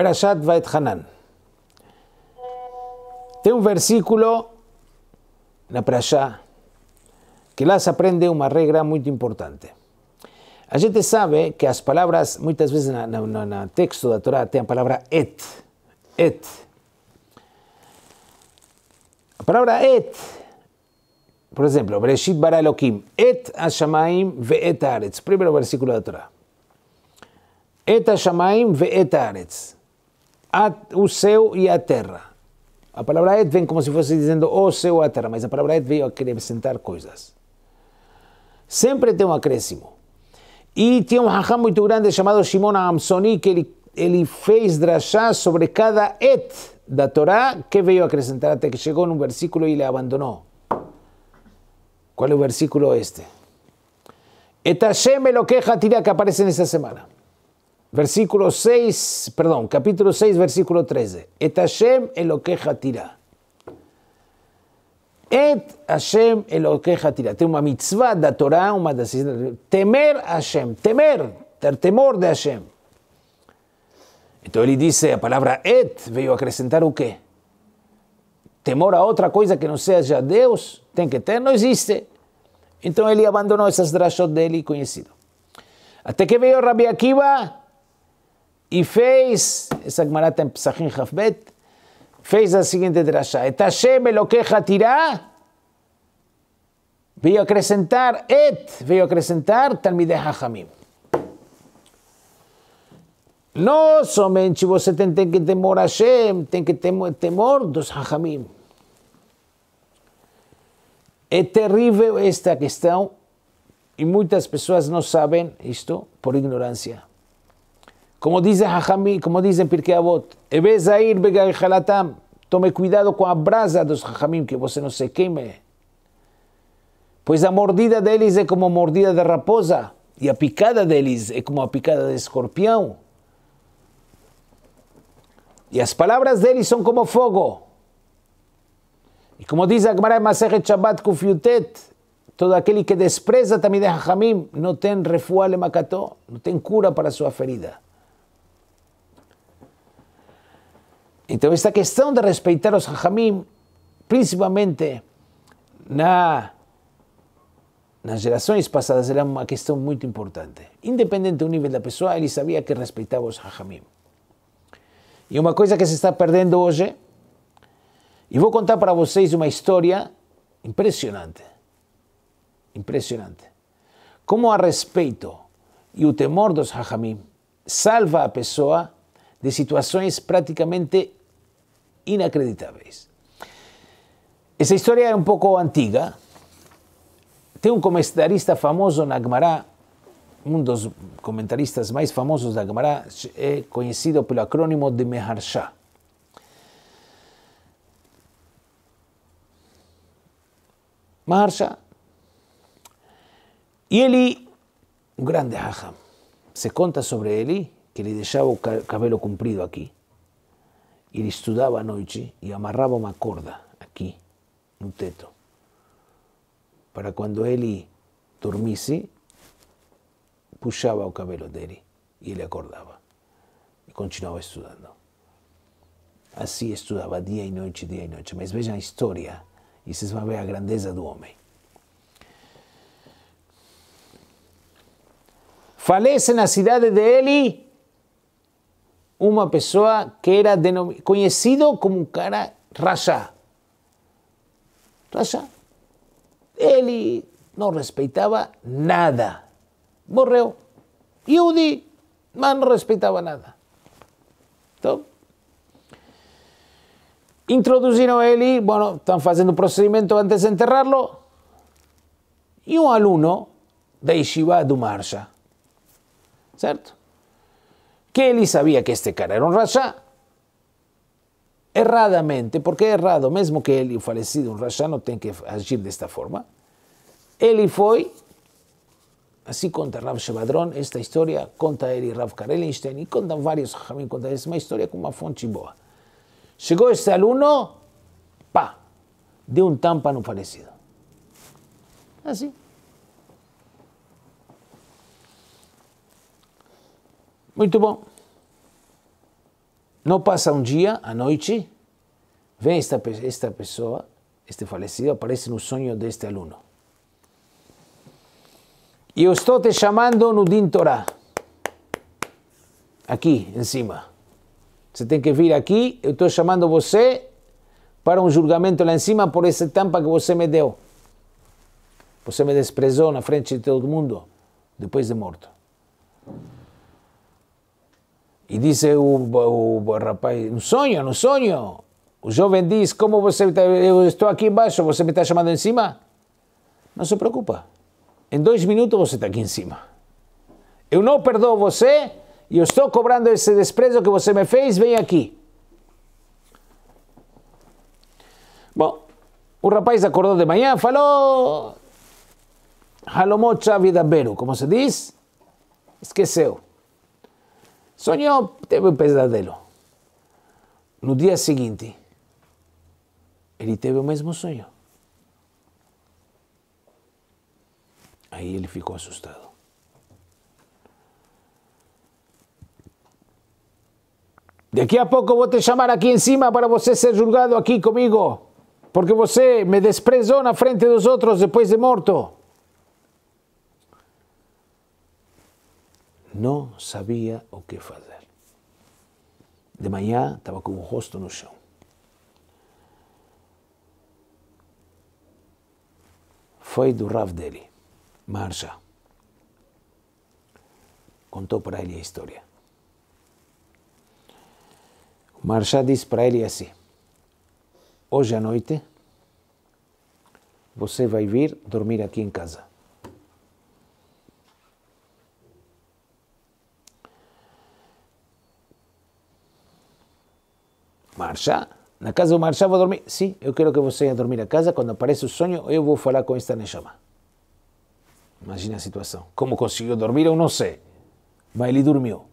Perashat Vait Hanan. Tem um versículo na Perashá que lá se aprende uma regra muito importante. A gente sabe que as palavras, muitas vezes no texto da Torá, tem a palavra et. Et. A palavra et, por exemplo, Bereshit bara Elohim, et ashamaim ve ve'et haaretz. Primeiro versículo da Torá. Et ashamaim ve ve'et haaretz a, o céu e a terra. A palavra et vem como se fosse dizendo o céu e a terra, mas a palavra et veio acrescentar coisas. Sempre tem um acréscimo. E tinha um rajá muito grande chamado Shimon Amsoni, que ele, ele fez drachá sobre cada et da Torá que veio acrescentar até que chegou num versículo e ele abandonou. Qual é o versículo este? Et Hashem Elokecha, que aparece nessa semana. versículo 6, perdón, capítulo 6, versículo 13. Et Hashem Elokeja tira. Et Hashem Elokeja tira. Tengo una Torah, una temer Hashem, temer, ter temor de Hashem. Entonces él dice, la palabra et a acrescentar o Temor a otra cosa que no sea ya Dios, tem que tener, no existe. Entonces él abandonó esas drashot de él y conocido. Hasta que veio Rabbi Akiva y fez esa Gmarata en Psajin Jafbet, fez la siguiente Et me lo queja tirá. Veo acrecentar, et, veo acrecentar, talmide hachamim, No somen vos ten que temor a Hashem, ten que temor dos hachamim, es terrible esta cuestión, y muchas personas no saben esto, por ignorancia, como dice Jajamí, como dice Pirkei Avot, tome cuidado con la brasa de los Jajamim, que vos no se queme. Pues la mordida de ellos es como mordida de raposa, y la picada de ellos es como la picada de escorpión. Y las palabras de ellos son como fuego. Y como dice Agmará en Shabbat Kufiutet, todo aquel que despreza también de Jajamim no tiene refuale macató, no tiene cura para su ferida. Então, esta questão de respeitar os Rahamim, principalmente na, nas gerações passadas, era uma questão muito importante. Independente do nível da pessoa, ele sabia que respeitava os Rahamim. E uma coisa que se está perdendo hoje, e vou contar para vocês uma história impressionante. Impressionante. Como a respeito e o temor dos Rahamim salva a pessoa de situações praticamente inacreditables. Esa historia es un poco antigua. Tengo un comentarista famoso en Agmará. Uno de los comentaristas más famosos de Agmará, conocido por el acrónimo de Meharshah. Maharsha. Y Eli, un grande ajá, se conta sobre Eli que le dejaba cabello cumplido aquí. Ele estudava à noite e amarrava uma corda aqui, no teto, para quando ele dormisse, puxava o cabelo dele e ele acordava e continuava estudando. Assim estudava dia e noite, dia e noite. Mas veja a história e vocês vão ver a grandeza do homem. Falece na cidade de Eli uma pessoa que era conhecido como um cara rajá. Rajá. Ele não respeitava nada. Morreu. Yudi, mas não respeitava nada. Então, introduziram ele, bueno, estão fazendo o procedimento antes de enterrá-lo. E um aluno da Yeshiva do Marcha, certo? que Eli sabía que este cara era un rasha. Erradamente, porque errado, mesmo que el fallecido, un rasha no tiene que agir de esta forma. y fue, así conta Rav Shevadron, esta historia, conta ele Rav Karel y y varios, vários una conta essa historia história como fonte boa. Llegó este aluno, pá, de un tampa fallecido. Así. Muito bom. Não passa um dia, à noite, vem esta, esta pessoa, este falecido, aparece no sonho deste aluno. E eu estou te chamando no Din Torah. Aqui, em cima. Você tem que vir aqui, eu estou chamando você para um julgamento lá em cima por essa tampa que você me deu. Você me desprezou na frente de todo mundo, depois de morto. E disse o, o rapaz: Um sonho, um sonho. O jovem diz: Como você está? Eh, eu estou aqui embaixo, você me está chamando em cima? Não se preocupa. Em dois minutos você está aqui em cima. Eu não perdoo você e eu estou cobrando esse desprezo que você me fez. Vem aqui. Bom, o rapaz acordou de manhã, falou. Halomocha vida como se diz? Esqueceu. Soñó, tuvo un pesadelo. No días seguinte, él teve el mismo sueño. Ahí él ficou assustado. De aquí a poco voy te llamar aquí encima para você ser juzgado aquí conmigo, porque você eh, me desprezou na frente dos outros después de morto. não sabia o que fazer. De manhã estava com o rosto no chão. Foi do Rav dele, Marja. Contou para ele a história. O Marja disse para ele assim: Hoje à noite você vai vir dormir aqui em casa. Marcha, na casa do Marcha vou dormir. Sim, eu quero que você ia dormir na casa. Quando aparece o sonho, eu vou falar com esta Neshama. Imagina a situação. Como conseguiu dormir, eu não sei. Mas ele dormiu.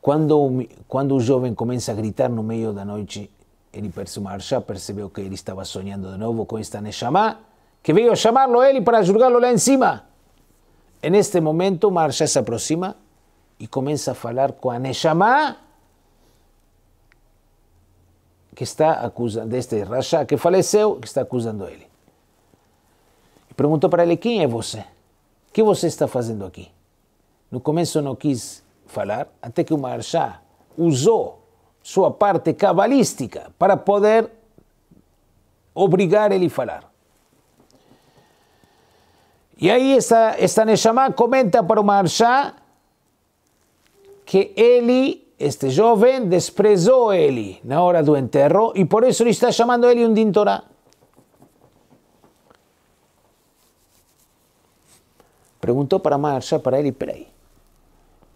Quando, quando o jovem começa a gritar no meio da noite, ele percebeu, Marcha percebeu que ele estava sonhando de novo com esta Neshama, que veio chamá-lo ele para julgá-lo lá em cima. Em neste momento, Marcha se aproxima e começa a falar com a Neshama, que está acusando, deste Rashá que faleceu, que está acusando ele. E perguntou para ele: Quem é você? O que você está fazendo aqui? No começo não quis falar, até que o Marsha usou sua parte cabalística para poder obrigar ele a falar. E aí esta esta Neshama comenta para o Maharshah que ele, este jovem, desprezou ele na hora do enterro e por isso ele está chamando ele um dintorá. Perguntou para marcha para ele, peraí,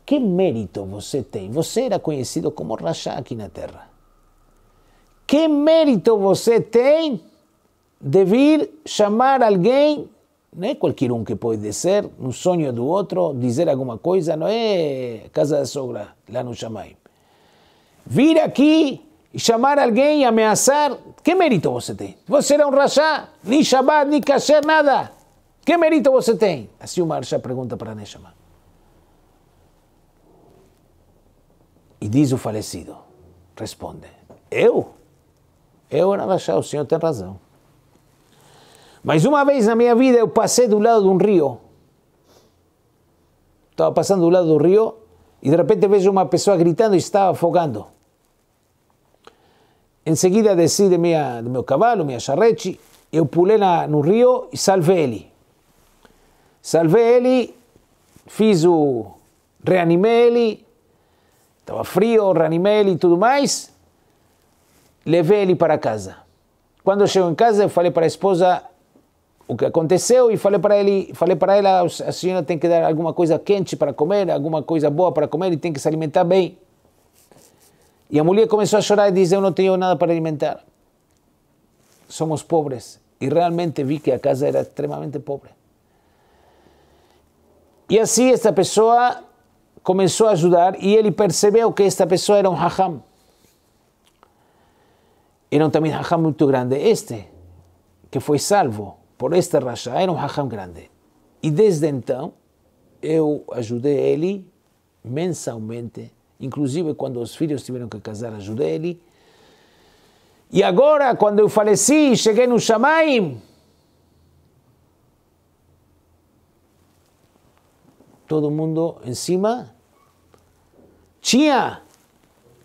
que mérito você tem? Você era conhecido como Rasha aqui na Terra. Que mérito você tem de vir chamar alguém não é qualquer um que pode ser, no sonho do outro, dizer alguma coisa, não é casa da sogra, lá no Shamaim. Vir aqui e chamar alguém e ameaçar, que mérito você tem? Você era um rachá, nem Shabbat, nem kasher, nada. Que mérito você tem? Assim o Marsha pergunta para Neshama. E diz o falecido, responde, eu? Eu era rachá, o senhor tem razão. Mas uma vez na minha vida eu passei do lado de um rio. Estava passando do lado do rio e de repente vejo uma pessoa gritando e estava afogando. Em seguida desci de minha, do meu cavalo, minha charrete, eu pulei na, no rio e salvei ele. Salvei ele, fiz o. reanimei ele, estava frio, reanimei ele e tudo mais, levei ele para casa. Quando chego em casa, eu falei para a esposa: o que aconteceu e falei para ele, falei para ela, a senhora tem que dar alguma coisa quente para comer, alguma coisa boa para comer e tem que se alimentar bem. E a mulher começou a chorar e disse: Eu não tenho nada para alimentar. Somos pobres. E realmente vi que a casa era extremamente pobre. E assim esta pessoa começou a ajudar e ele percebeu que esta pessoa era um hajam. Era um também hajam muito grande. Este, que foi salvo por este Rasha, era um Raham grande. E desde então, eu ajudei ele mensalmente, inclusive quando os filhos tiveram que casar, ajudei ele. E agora, quando eu faleci, cheguei no Shamaim, todo mundo em cima, tinha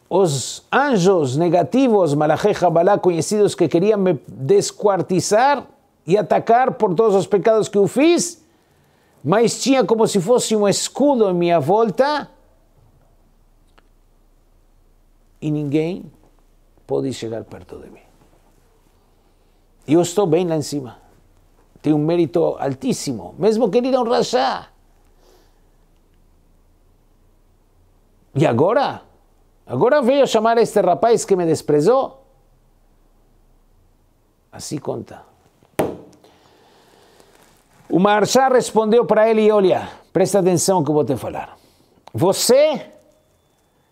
os anjos negativos, Malachei Jabalá conhecidos que queriam me desquartizar, e atacar por todos os pecados que eu fiz, mas tinha como se fosse um escudo em minha volta e ninguém pode chegar perto de mim. Eu estou bem lá em cima. Tenho um mérito altíssimo, mesmo querido um E agora? Agora veio chamar este rapaz que me desprezou? Assim conta. O Marchá respondeu para ele: Olha, presta atenção que eu vou te falar. Você,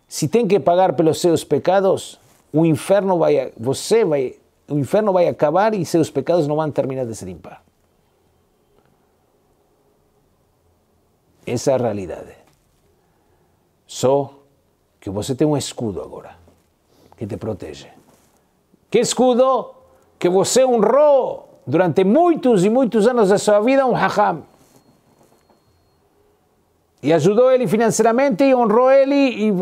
se tem que pagar pelos seus pecados, o inferno vai, você vai, o inferno vai acabar e seus pecados não vão terminar de se limpar. Essa é a realidade. Só que você tem um escudo agora que te protege. Que escudo? Que você honrou durante muitos e muitos anos da sua vida, um hacham. E ajudou ele financeiramente, e honrou ele, e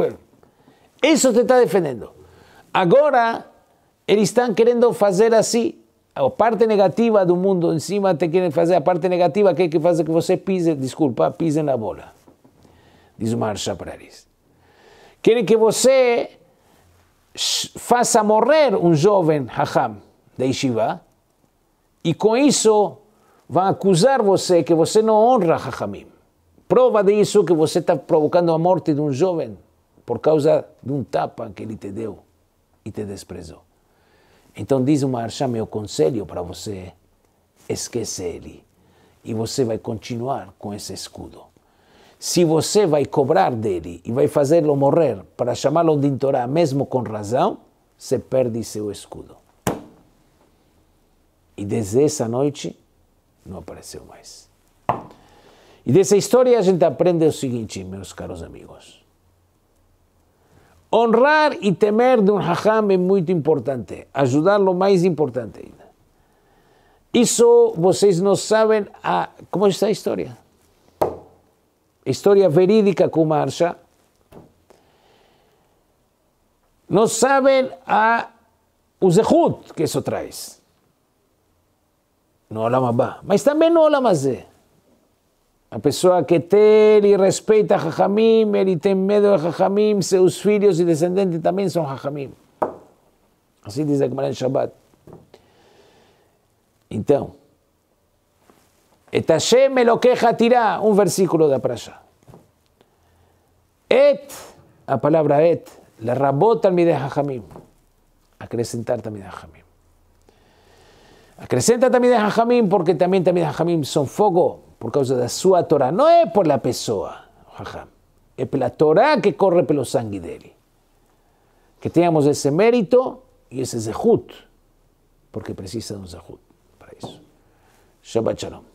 isso te está defendendo. Agora, eles estão querendo fazer assim, a parte negativa do mundo em cima, te querem fazer a parte negativa, que é que faz é que você pise, desculpa, pise na bola. Diz o Marcha para eles. Querem que você faça morrer um jovem hacham de Yeshiva, e com isso, vão acusar você que você não honra Rahamim. Prova disso que você está provocando a morte de um jovem por causa de um tapa que ele te deu e te desprezou. Então diz o Maharsha meu conselho para você, é, esquece ele e você vai continuar com esse escudo. Se você vai cobrar dele e vai fazê-lo morrer para chamá-lo de Torá mesmo com razão, você perde seu escudo. E desde essa noite não apareceu mais. E dessa história a gente aprende o seguinte, meus caros amigos. Honrar e temer de um hacham é muito importante. Ajudá-lo mais importante ainda. Isso vocês não sabem a, como está a história. História verídica com marcha. Não sabem a, o zehut que isso traz no Olam Abba, mas também no Olam Hazé. A pessoa que tem e respeita Jajamim, ele tem medo de Jajamim, seus filhos e descendentes também são Jajamim. Assim diz a Gemara em Shabbat. Então, Et Hashem Elokecha tirá um versículo da praça. Et, a palavra et, la rabot al mideh Acrescentar também a Jajamim. Acrecenta también de Jajamín, porque también también Jajamín son fuego por causa de su Torah. No es por la pessoa, Jajam. Es por la Torah que corre por los sangre Que tengamos ese mérito y ese zehut, porque precisa de un zehut para eso. Shabbat shalom.